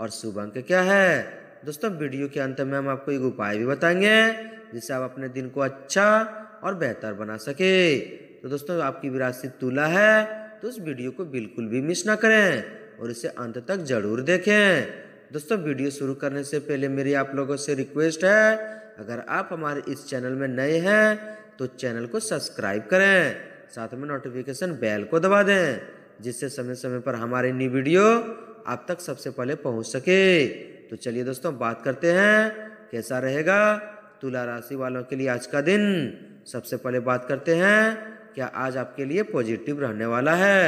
और शुभ अंक क्या है दोस्तों वीडियो के अंत में हम आपको एक उपाय भी बताएंगे जिससे आप अपने दिन को अच्छा और बेहतर बना सके तो दोस्तों आपकी विरासत तुला है तो उस वीडियो को बिल्कुल भी मिस ना करें और इसे अंत तक जरूर देखें दोस्तों वीडियो शुरू करने से पहले मेरी आप लोगों से रिक्वेस्ट है अगर आप हमारे इस चैनल में नए हैं तो चैनल को सब्सक्राइब करें साथ में नोटिफिकेशन बेल को दबा दें जिससे समय समय पर हमारे न्यू वीडियो आप तक सबसे पहले पहुंच सके तो चलिए दोस्तों बात करते हैं कैसा रहेगा तुला राशि वालों के लिए आज का दिन सबसे पहले बात करते हैं क्या आज आपके लिए पॉजिटिव रहने वाला है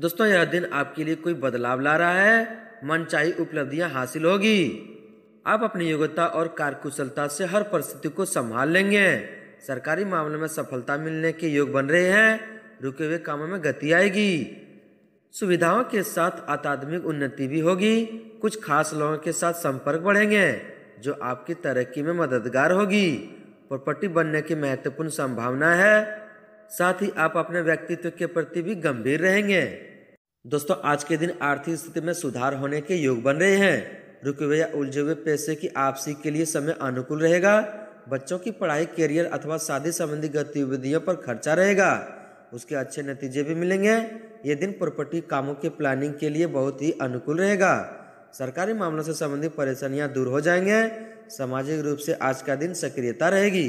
दोस्तों यह दिन आपके लिए कोई बदलाव ला रहा है मन चाही उपलब्धियां हासिल होगी आप अपनी योग्यता और कार्यकुशलता से हर परिस्थिति को संभाल लेंगे सरकारी मामले में सफलता मिलने के योग बन रहे हैं रुके हुए कामों में गति आएगी सुविधाओं के साथ अकादमिक उन्नति भी होगी कुछ खास लोगों के साथ संपर्क बढ़ेंगे जो आपकी तरक्की में मददगार होगी प्रॉपर्टी बनने की महत्वपूर्ण संभावना है साथ ही आप अपने व्यक्तित्व के प्रति भी गंभीर रहेंगे दोस्तों आज के दिन आर्थिक स्थिति में सुधार होने के योग बन रहे हैं रुके हुए या उलझे हुए पैसे की आपसी के लिए समय अनुकूल रहेगा बच्चों की पढ़ाई करियर अथवा शादी संबंधी गतिविधियों पर खर्चा रहेगा उसके अच्छे नतीजे भी मिलेंगे ये दिन प्रॉपर्टी कामों के प्लानिंग के लिए बहुत ही अनुकूल रहेगा सरकारी मामलों से संबंधित परेशानियां दूर हो जाएंगे सामाजिक रूप से आज का दिन सक्रियता रहेगी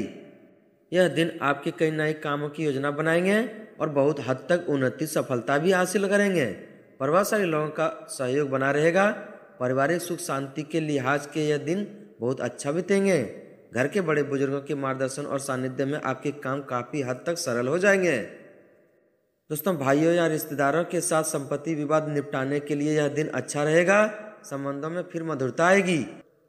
यह दिन आपके कई नए कामों की योजना बनाएंगे और बहुत हद तक उन्नति सफलता भी हासिल करेंगे प्रभावशाली लोगों का सहयोग बना रहेगा पारिवारिक सुख शांति के लिहाज के यह दिन बहुत अच्छा बीतेंगे घर के बड़े बुजुर्गों के मार्गदर्शन और सानिध्य में आपके काम काफ़ी हद तक सरल हो जाएंगे दोस्तों भाइयों या रिश्तेदारों के साथ संपत्ति विवाद निपटाने के लिए यह दिन अच्छा रहेगा संबंधों में फिर मधुरता आएगी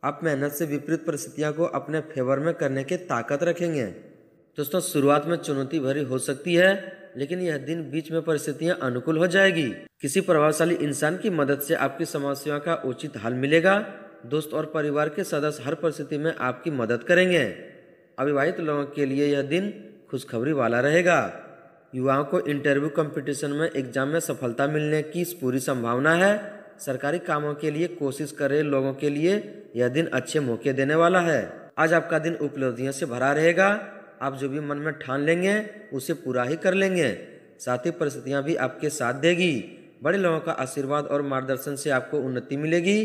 आप मेहनत से विपरीत परिस्थितियों को अपने फेवर में करने की ताकत रखेंगे दोस्तों शुरुआत में चुनौती भरी हो सकती है लेकिन यह दिन बीच में परिस्थितियां अनुकूल हो जाएगी किसी प्रभावशाली इंसान की मदद से आपकी समस्या का उचित हल मिलेगा दोस्त और परिवार के सदस्य हर परिस्थिति में आपकी मदद करेंगे अविवाहित लोगों के लिए यह दिन खुशखबरी वाला रहेगा युवाओं को इंटरव्यू कंपटीशन में एग्जाम में सफलता मिलने की पूरी संभावना है सरकारी कामों के लिए कोशिश कर रहे लोगों के लिए यह दिन अच्छे मौके देने वाला है आज आपका दिन उपलब्धियों से भरा रहेगा आप जो भी मन में ठान लेंगे उसे पूरा ही कर लेंगे साथ ही परिस्थितियाँ भी आपके साथ देगी बड़े लोगों का आशीर्वाद और मार्गदर्शन से आपको उन्नति मिलेगी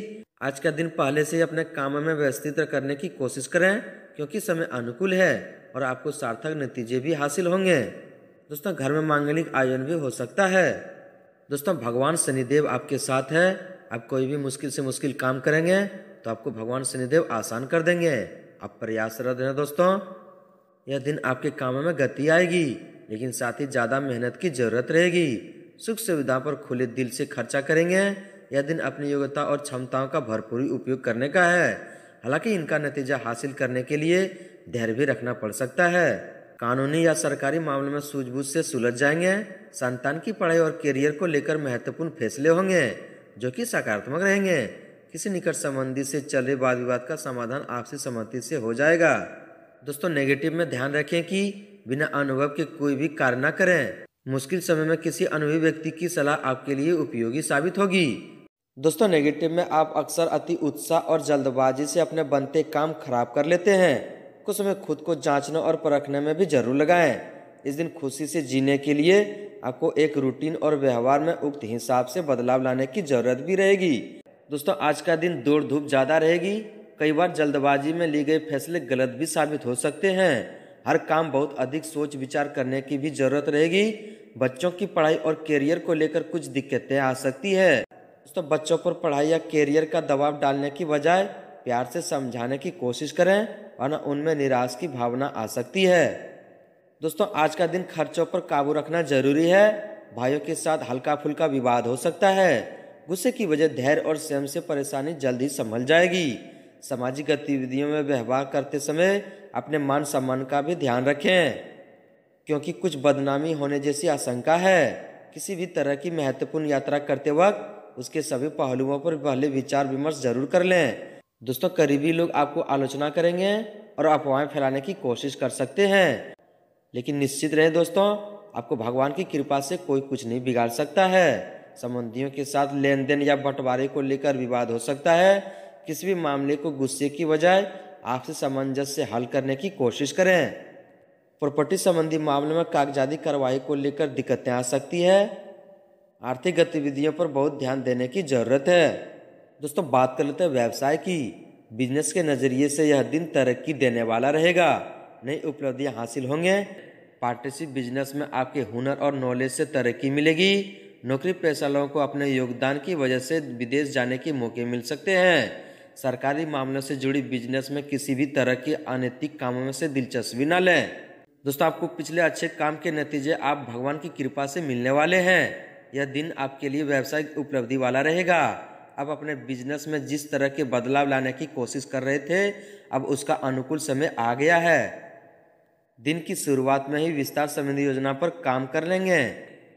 आज का दिन पहले से ही अपने काम में व्यवस्थित करने की कोशिश करें क्योंकि समय अनुकूल है और आपको सार्थक नतीजे भी हासिल होंगे दोस्तों घर में मांगलिक आयोजन भी हो सकता है दोस्तों भगवान शनिदेव आपके साथ है आप कोई भी मुश्किल से मुश्किल काम करेंगे तो आपको भगवान शनिदेव आसान कर देंगे आप प्रयासरत हैं दोस्तों यह दिन आपके कामों में गति आएगी लेकिन साथ ही ज़्यादा मेहनत की जरूरत रहेगी सुख सुविधा पर खुले दिल से खर्चा करेंगे यह दिन अपनी योग्यता और क्षमताओं का भरपूरी उपयोग करने का है हालांकि इनका नतीजा हासिल करने के लिए धैर्य भी रखना पड़ सकता है कानूनी या सरकारी मामलों में सूझबूझ से सुलझ जाएंगे संतान की पढ़ाई और करियर को लेकर महत्वपूर्ण फैसले होंगे जो कि सकारात्मक रहेंगे किसी निकट संबंधी से रहे वाद विवाद का समाधान आपसी सहमति से हो जाएगा दोस्तों नेगेटिव में ध्यान रखें कि बिना अनुभव के कोई भी कार्य न करें मुश्किल समय में किसी अनुभवी व्यक्ति की सलाह आपके लिए उपयोगी साबित होगी दोस्तों नेगेटिव में आप अक्सर अति उत्साह और जल्दबाजी से अपने बनते काम खराब कर लेते हैं कुछ समय खुद को जांचने और परखने में भी जरूर लगाएं इस दिन खुशी से जीने के लिए आपको एक रूटीन और व्यवहार में उक्त हिसाब से बदलाव लाने की जरूरत भी रहेगी दोस्तों आज का दिन दौड़ धूप ज़्यादा रहेगी कई बार जल्दबाजी में लिए गए फैसले गलत भी साबित हो सकते हैं हर काम बहुत अधिक सोच विचार करने की भी जरूरत रहेगी बच्चों की पढ़ाई और कैरियर को लेकर कुछ दिक्कतें आ सकती है दोस्तों बच्चों पर पढ़ाई या कैरियर का दबाव डालने की बजाय प्यार से समझाने की कोशिश करें और उनमें निराश की भावना आ सकती है दोस्तों आज का दिन खर्चों पर काबू रखना जरूरी है भाइयों के साथ हल्का फुल्का विवाद हो सकता है गुस्से की वजह धैर्य और स्वयं से परेशानी जल्द ही संभल जाएगी सामाजिक गतिविधियों में व्यवहार करते समय अपने मान सम्मान का भी ध्यान रखें क्योंकि कुछ बदनामी होने जैसी आशंका है किसी भी तरह की महत्वपूर्ण यात्रा करते वक्त उसके सभी पहलुओं पर पहले विचार विमर्श जरूर कर लें दोस्तों करीबी लोग आपको आलोचना करेंगे और अफवाहें फैलाने की कोशिश कर सकते हैं लेकिन निश्चित रहें दोस्तों आपको भगवान की कृपा से कोई कुछ नहीं बिगाड़ सकता है संबंधियों के साथ लेन देन या बंटवारे को लेकर विवाद हो सकता है किसी भी मामले को गुस्से की बजाय आपसे सामंजस्य हल करने की कोशिश करें प्रॉपर्टी संबंधी मामले में कागजाती कार्रवाई को लेकर दिक्कतें आ सकती है आर्थिक गतिविधियों पर बहुत ध्यान देने की जरूरत है दोस्तों बात कर लेते हैं व्यवसाय की बिजनेस के नज़रिए से यह दिन तरक्की देने वाला रहेगा नई उपलब्धियाँ हासिल होंगे पार्टनरशिप बिजनेस में आपके हुनर और नॉलेज से तरक्की मिलेगी नौकरी पेशा लोगों को अपने योगदान की वजह से विदेश जाने के मौके मिल सकते हैं सरकारी मामलों से जुड़ी बिजनेस में किसी भी तरह के अनैतिक कामों में से दिलचस्पी न लें दोस्तों आपको पिछले अच्छे काम के नतीजे आप भगवान की कृपा से मिलने वाले हैं यह दिन आपके लिए व्यावसायिक उपलब्धि वाला रहेगा अब अपने बिजनेस में जिस तरह के बदलाव लाने की कोशिश कर रहे थे अब उसका अनुकूल समय आ गया है दिन की शुरुआत में ही विस्तार संबंधी योजना पर काम कर लेंगे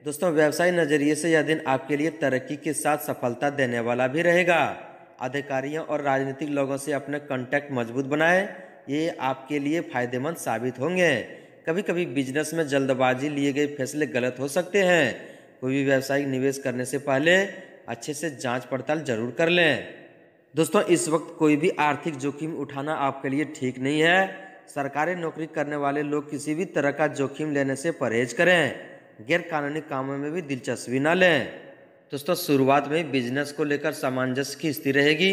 दोस्तों व्यवसाय नज़रिए से यह दिन आपके लिए तरक्की के साथ सफलता देने वाला भी रहेगा अधिकारियों और राजनीतिक लोगों से अपने कॉन्टैक्ट मजबूत बनाएं ये आपके लिए फायदेमंद साबित होंगे कभी कभी बिजनेस में जल्दबाजी लिए गए फैसले गलत हो सकते हैं कोई भी व्यावसायिक निवेश करने से पहले अच्छे से जांच पड़ताल जरूर कर लें दोस्तों इस वक्त कोई भी आर्थिक जोखिम उठाना आपके लिए ठीक नहीं है सरकारी नौकरी करने वाले लोग किसी भी तरह का जोखिम लेने से परहेज करें गैर कानूनी कामों में भी दिलचस्पी ना लें दोस्तों शुरुआत में बिजनेस को लेकर सामंजस्य की स्थिति रहेगी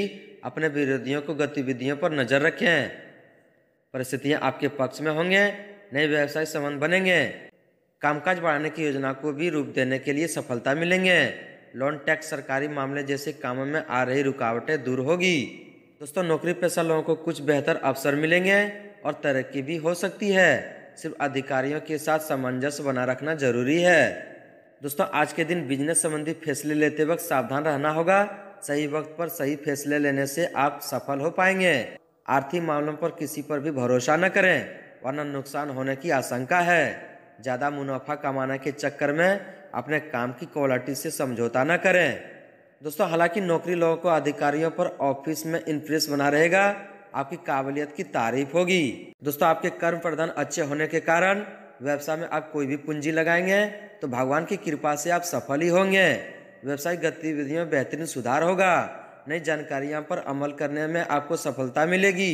अपने विरोधियों को गतिविधियों पर नजर रखें परिस्थितियां आपके पक्ष में होंगे नए व्यवसाय संबंध बनेंगे कामकाज बढ़ाने की योजना को भी रूप देने के लिए सफलता मिलेंगे लोन टैक्स सरकारी मामले जैसे कामों में आ रही रुकावटें दूर होगी दोस्तों नौकरी पेशा लोगों को कुछ बेहतर अवसर मिलेंगे और तरक्की भी हो सकती है सिर्फ अधिकारियों के साथ सामंजस्य बना रखना जरूरी है दोस्तों आज के दिन बिजनेस संबंधी फैसले लेते वक्त सावधान रहना होगा सही वक्त पर सही फैसले लेने से आप सफल हो पाएंगे आर्थिक मामलों पर किसी पर भी भरोसा न करें वरना नुकसान होने की आशंका है ज़्यादा मुनाफा कमाने के चक्कर में अपने काम की क्वालिटी से समझौता ना करें दोस्तों हालांकि नौकरी लोगों को अधिकारियों पर ऑफिस में इंप्रेस बना रहेगा आपकी काबिलियत की तारीफ होगी दोस्तों आपके कर्म प्रधान अच्छे होने के कारण व्यवसाय में आप कोई भी पूंजी लगाएंगे तो भगवान की कृपा से आप सफल ही होंगे व्यवसायिक गतिविधियों में बेहतरीन सुधार होगा नई जानकारियाँ पर अमल करने में आपको सफलता मिलेगी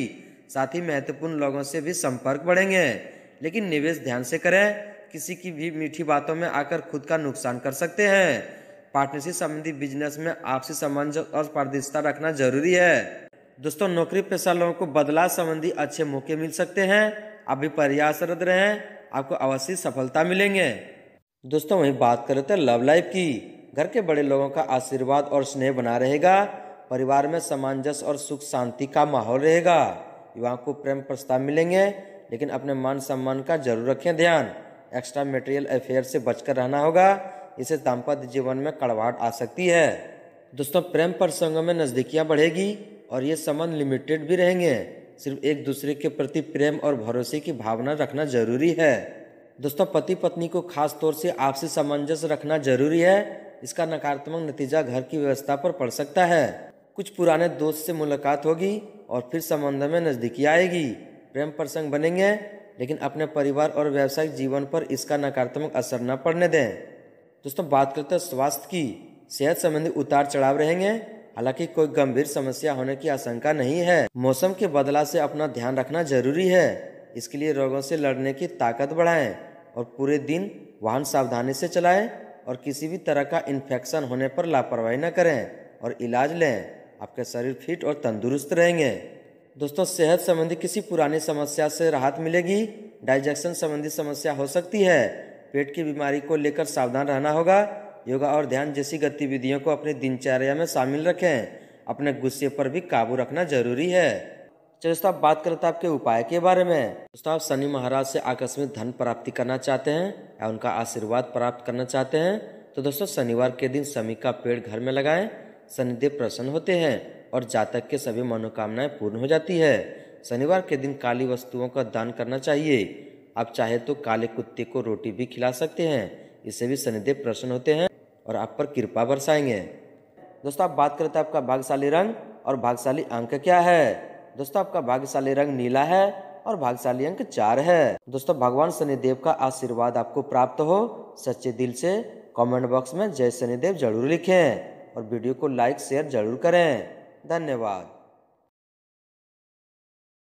साथ ही महत्वपूर्ण लोगों से भी संपर्क बढ़ेंगे लेकिन निवेश ध्यान से करें किसी की भी मीठी बातों में आकर खुद का नुकसान कर सकते हैं पार्टनरशिप संबंधी बिजनेस में आपसी संबंध और पारदर्शिता रखना जरूरी है दोस्तों नौकरी पेशा लोगों को बदलाव संबंधी अच्छे मौके मिल सकते हैं आप भी प्रयासरत रहें आपको अवश्य सफलता मिलेंगे दोस्तों वही बात करें तो लव लाइफ की घर के बड़े लोगों का आशीर्वाद और स्नेह बना रहेगा परिवार में सामंजस्य और सुख शांति का माहौल रहेगा युवाओं को प्रेम प्रस्ताव मिलेंगे लेकिन अपने मान सम्मान का जरूर रखें ध्यान एक्स्ट्रा मेटेरियल अफेयर से बचकर रहना होगा इसे दाम्पत्य जीवन में कड़वाहट आ सकती है दोस्तों प्रेम प्रसंगों में नज़दीकियाँ बढ़ेगी और ये संबंध लिमिटेड भी रहेंगे सिर्फ एक दूसरे के प्रति प्रेम और भरोसे की भावना रखना जरूरी है दोस्तों पति पत्नी को खास तौर से आपसी सामंजस्य रखना जरूरी है इसका नकारात्मक नतीजा घर की व्यवस्था पर पड़ सकता है कुछ पुराने दोस्त से मुलाकात होगी और फिर संबंध में नज़दीकी आएगी प्रेम प्रसंग बनेंगे लेकिन अपने परिवार और व्यावसायिक जीवन पर इसका नकारात्मक असर न पड़ने दें दोस्तों बात करते हैं स्वास्थ्य की सेहत संबंधी उतार चढ़ाव रहेंगे हालांकि कोई गंभीर समस्या होने की आशंका नहीं है मौसम के बदलाव से अपना ध्यान रखना जरूरी है इसके लिए रोगों से लड़ने की ताकत बढ़ाएं और पूरे दिन वाहन सावधानी से चलाएं और किसी भी तरह का इन्फेक्शन होने पर लापरवाही न करें और इलाज लें आपके शरीर फिट और तंदुरुस्त रहेंगे दोस्तों सेहत संबंधी किसी पुरानी समस्या से राहत मिलेगी डाइजेशन संबंधी समस्या हो सकती है पेट की बीमारी को लेकर सावधान रहना होगा योगा और ध्यान जैसी गतिविधियों को अपनी दिनचर्या में शामिल रखें अपने गुस्से पर भी काबू रखना जरूरी है चलो दोस्तों आप बात करें तो आपके उपाय के बारे में दोस्तों आप शनि महाराज से आकस्मिक धन प्राप्ति करना चाहते हैं या उनका आशीर्वाद प्राप्त करना चाहते हैं तो दोस्तों शनिवार के दिन शमी का पेड़ घर में लगाएं शनिदेव प्रसन्न होते हैं और जातक के सभी मनोकामनाएं पूर्ण हो जाती है शनिवार के दिन काली वस्तुओं का दान करना चाहिए आप चाहे तो काले कुत्ते को रोटी भी खिला सकते हैं इससे भी शनिदेव प्रसन्न होते हैं और आप पर कृपा बरसाएंगे दोस्तों आप बात करते हैं आपका भाग्यशाली रंग और भाग्यशाली अंक क्या है दोस्तों आपका भाग्यशाली रंग नीला है और भाग्यशाली अंक चार है दोस्तों भगवान शनिदेव का आशीर्वाद आपको प्राप्त हो सच्चे दिल से कमेंट बॉक्स में जय शनिदेव जरूर लिखें और वीडियो को लाइक शेयर जरूर करें धन्यवाद